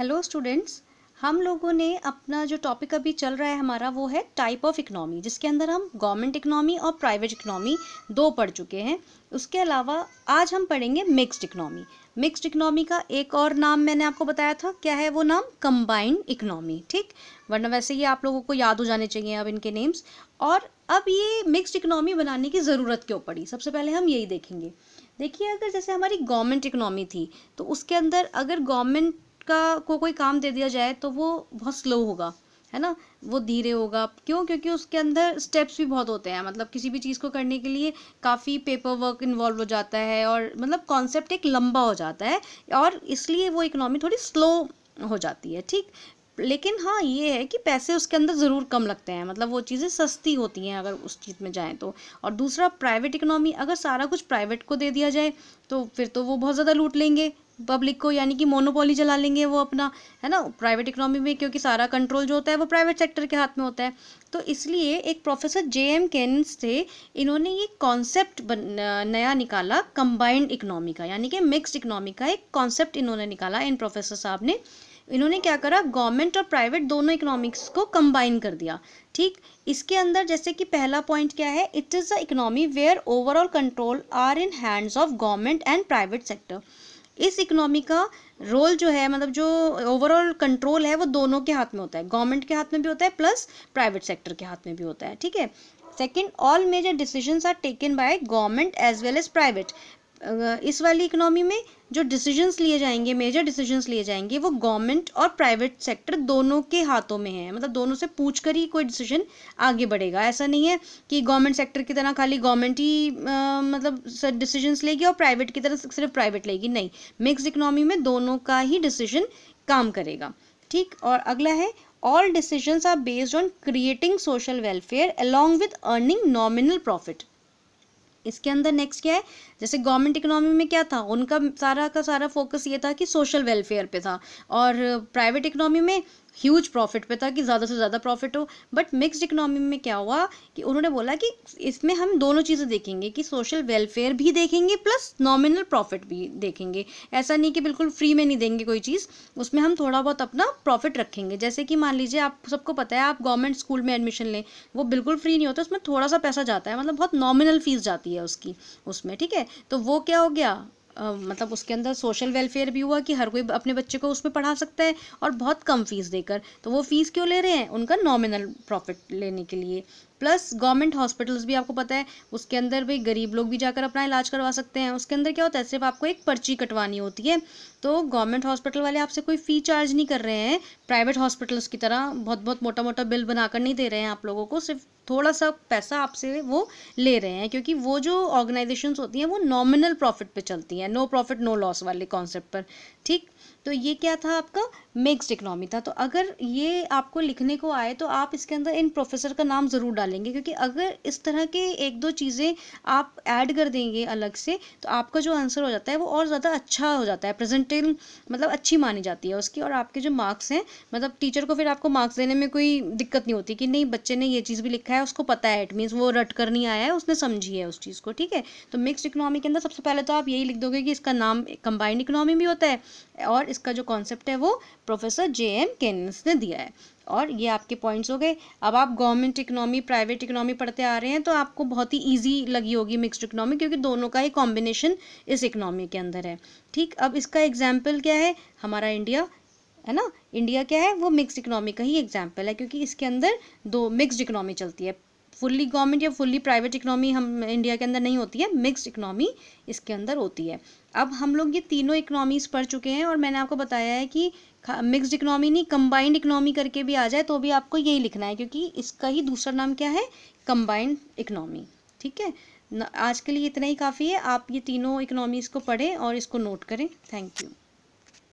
hello students हम लोगों ने अपना जो टॉपिक अभी चल रहा है हमारा वो है टाइप ऑफ इकनॉमी जिसके अंदर हम गवर्नमेंट इकनॉमी और प्राइवेट इकनॉमी दो पढ़ चुके हैं उसके अलावा आज हम पढ़ेंगे मिक्स्ड इकनॉमी मिक्स्ड इकनॉमी का एक और नाम मैंने आपको बताया था क्या है वो नाम कंबाइंड इकनॉमी ठीक वरना वैसे ही आप लोगों को याद हो जाने चाहिए अब इनके नेम्स और अब ये मिक्सड इकनॉमी बनाने की ज़रूरत क्यों पड़ी सबसे पहले हम यही देखेंगे देखिए अगर जैसे हमारी गवर्नमेंट इकनॉमी थी तो उसके अंदर अगर गवर्नमेंट का को कोई काम दे दिया जाए तो वो बहुत स्लो होगा है ना वो धीरे होगा क्यों क्योंकि उसके अंदर स्टेप्स भी बहुत होते हैं मतलब किसी भी चीज़ को करने के लिए काफ़ी पेपर वर्क इन्वॉल्व हो जाता है और मतलब कॉन्सेप्ट एक लंबा हो जाता है और इसलिए वो इकोनॉमी थोड़ी स्लो हो जाती है ठीक लेकिन हाँ ये है कि पैसे उसके अंदर ज़रूर कम लगते हैं मतलब वो चीज़ें सस्ती होती हैं अगर उस चीज़ में जाएँ तो और दूसरा प्राइवेट इकनॉमी अगर सारा कुछ प्राइवेट को दे दिया जाए तो फिर तो वो बहुत ज़्यादा लूट लेंगे पब्लिक को यानी कि मोनोपोली चला लेंगे वो अपना है ना प्राइवेट इकोनॉमी में क्योंकि सारा कंट्रोल जो होता है वो प्राइवेट सेक्टर के हाथ में होता है तो इसलिए एक प्रोफेसर जे एम केन्स थे इन्होंने ये कॉन्सेप्ट नया निकाला कंबाइंड इकनॉमी का यानी कि मिक्स्ड इकोनॉमी का एक कॉन्सेप्ट इन्होंने निकाला इन प्रोफेसर साहब ने इन्होंने क्या करा गवर्नमेंट और प्राइवेट दोनों इकोनॉमिक्स को कंबाइन कर दिया ठीक इसके अंदर जैसे कि पहला पॉइंट क्या है it is the economy where overall control are in hands of government and private sector इस इकोनॉमी का रोल जो है मतलब जो ओवरऑल कंट्रोल है वो दोनों के हाथ में होता है गवर्नमेंट के हाथ में भी होता है प्लस प्राइवेट सेक्टर के हाथ में भी होता है ठीक है second all major decision are taken by government as well as private इस वाली इकोनॉमी में जो डिसीजंस लिए जाएंगे मेजर डिसीजंस लिए जाएंगे वो गवर्नमेंट और प्राइवेट सेक्टर दोनों के हाथों में है मतलब दोनों से पूछ कर ही कोई डिसीजन आगे बढ़ेगा ऐसा नहीं है कि गवर्नमेंट सेक्टर की तरह खाली गवर्नमेंट ही आ, मतलब डिसीजंस लेगी और प्राइवेट की तरह सिर्फ प्राइवेट लेगी नहीं मिक्स इकोनॉमी में दोनों का ही डिसीजन काम करेगा ठीक और अगला है all decisions are based on creating social welfare along with earning nominal profit इसके अंदर नेक्स्ट क्या है जैसे गवर्नमेंट इकोनॉमी में क्या था उनका सारा का सारा फोकस ये था कि सोशल वेलफेयर पे था और प्राइवेट इकोनॉमी में ह्यूज प्रॉफिट पे था कि ज़्यादा से ज़्यादा प्रॉफिट हो बट मिक्सड इकोनॉमी में क्या हुआ कि उन्होंने बोला कि इसमें हम दोनों चीज़ें देखेंगे कि सोशल वेलफेयर भी देखेंगे प्लस नॉमिनल प्रॉफिट भी देखेंगे ऐसा नहीं कि बिल्कुल फ्री में नहीं देंगे कोई चीज़ उसमें हम थोड़ा बहुत अपना प्रॉफिट रखेंगे जैसे कि मान लीजिए आप सबको पता है आप गवर्नमेंट स्कूल में एडमिशन लें वो बिल्कुल फ्री नहीं होता उसमें थोड़ा सा पैसा जाता है मतलब बहुत नॉमिनल फीस जाती है उसकी उसमें ठीक है तो वो क्या हो गया आ, मतलब उसके अंदर सोशल वेलफेयर भी हुआ कि हर कोई अपने बच्चे को उसमें पढ़ा सकता है और बहुत कम फीस देकर तो वो फीस क्यों ले रहे हैं उनका नॉमिनल प्रॉफिट लेने के लिए प्लस गवर्नमेंट हॉस्पिटल्स भी आपको पता है उसके अंदर भी गरीब लोग भी जाकर अपना इलाज करवा सकते हैं उसके अंदर क्या होता है सिर्फ आपको एक पर्ची कटवानी होती है तो गवर्नमेंट हॉस्पिटल वाले आपसे कोई फ़ी चार्ज नहीं कर रहे हैं प्राइवेट हॉस्पिटल्स की तरह बहुत बहुत मोटा मोटा बिल बनाकर नहीं दे रहे हैं आप लोगों को सिर्फ थोड़ा सा पैसा आपसे वो ले रहे हैं क्योंकि वो जो ऑर्गेनाइजेशन होती हैं वो नॉमिनल प्रॉफिट पर चलती हैं है नो प्रॉफिट नो लॉस वाले कॉन्सेप्ट पर ठीक तो ये क्या था आपका मिक्सड इकोनॉमी था तो अगर ये आपको लिखने को आए तो आप इसके अंदर इन प्रोफेसर का नाम ज़रूर डालेंगे क्योंकि अगर इस तरह के एक दो चीज़ें आप ऐड कर देंगे अलग से तो आपका जो आंसर हो जाता है वो और ज़्यादा अच्छा हो जाता है प्रेजेंटिंग मतलब अच्छी मानी जाती है उसकी और आपके जो मार्क्स हैं मतलब टीचर को फिर आपको मार्क्स देने में कोई दिक्कत नहीं होती कि नहीं बच्चे ने ये चीज़ भी लिखा है उसको पता है इट मीन्स वो रट कर नहीं आया है उसने समझी है उस चीज़ को ठीक है तो मिक्सड इकोनॉमी के अंदर सबसे पहले तो आप यही लिख दोगे क्योंकि इसका नाम कंबाइंड इकोनॉमी भी होता है और इसका जो कॉन्सेप्ट है वो प्रोफेसर जे एम केन्स ने दिया है और ये आपके पॉइंट्स हो गए अब आप गवर्नमेंट इकोनॉमी प्राइवेट इकोनॉमी पढ़ते आ रहे हैं तो आपको बहुत ही ईजी लगी होगी मिक्स्ड इकोनॉमी क्योंकि दोनों का ही कॉम्बिनेशन इस इकोनॉमी के अंदर है ठीक अब इसका एग्जाम्पल क्या है हमारा इंडिया है ना इंडिया क्या है वो मिक्स इकोनॉमी का ही एग्जाम्पल है क्योंकि इसके अंदर दो मिक्स्ड इकोनॉमी चलती है फुल्ली गवर्नमेंट या फुल्ली प्राइवेट इकनॉमी हम इंडिया के अंदर नहीं होती है मिक्सड इकनॉमी इसके अंदर होती है अब हम लोग ये तीनों इकनॉमीज पढ़ चुके हैं और मैंने आपको बताया है कि मिक्स्ड इकनॉमी नहीं कंबाइंड इकनॉमी करके भी आ जाए तो भी आपको यही लिखना है क्योंकि इसका ही दूसरा नाम क्या है कंबाइंड इकनॉमी ठीक है आज के लिए इतना ही काफ़ी है आप ये तीनों इकनॉमीज़ को पढ़ें और इसको नोट करें थैंक यू